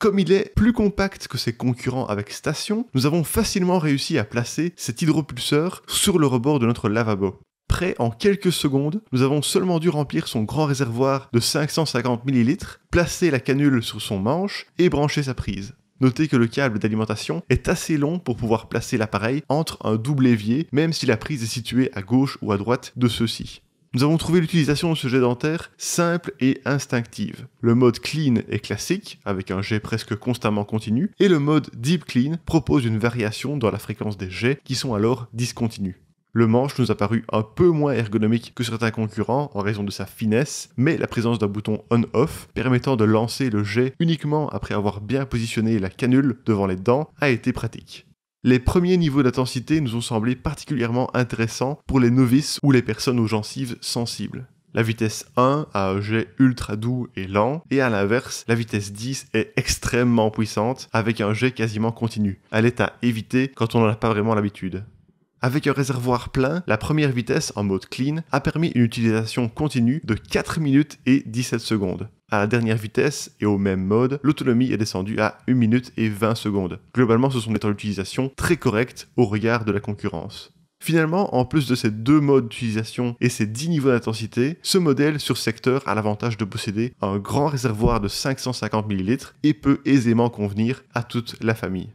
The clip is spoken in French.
Comme il est plus compact que ses concurrents avec station, nous avons facilement réussi à placer cet hydropulseur sur le rebord de notre lavabo. Prêt en quelques secondes, nous avons seulement dû remplir son grand réservoir de 550 ml, placer la canule sur son manche et brancher sa prise. Notez que le câble d'alimentation est assez long pour pouvoir placer l'appareil entre un double évier, même si la prise est située à gauche ou à droite de ceux-ci. Nous avons trouvé l'utilisation de ce jet dentaire simple et instinctive. Le mode clean est classique, avec un jet presque constamment continu, et le mode deep clean propose une variation dans la fréquence des jets qui sont alors discontinus. Le manche nous a paru un peu moins ergonomique que certains concurrents en raison de sa finesse, mais la présence d'un bouton on-off permettant de lancer le jet uniquement après avoir bien positionné la canule devant les dents a été pratique. Les premiers niveaux d'intensité nous ont semblé particulièrement intéressants pour les novices ou les personnes aux gencives sensibles. La vitesse 1 a un jet ultra doux et lent, et à l'inverse, la vitesse 10 est extrêmement puissante, avec un jet quasiment continu. Elle est à éviter quand on n'en a pas vraiment l'habitude. Avec un réservoir plein, la première vitesse en mode clean a permis une utilisation continue de 4 minutes et 17 secondes à la dernière vitesse et au même mode, l'autonomie est descendue à 1 minute et 20 secondes. Globalement, ce sont des temps d'utilisation très corrects au regard de la concurrence. Finalement, en plus de ces deux modes d'utilisation et ces 10 niveaux d'intensité, ce modèle sur secteur a l'avantage de posséder un grand réservoir de 550 ml et peut aisément convenir à toute la famille.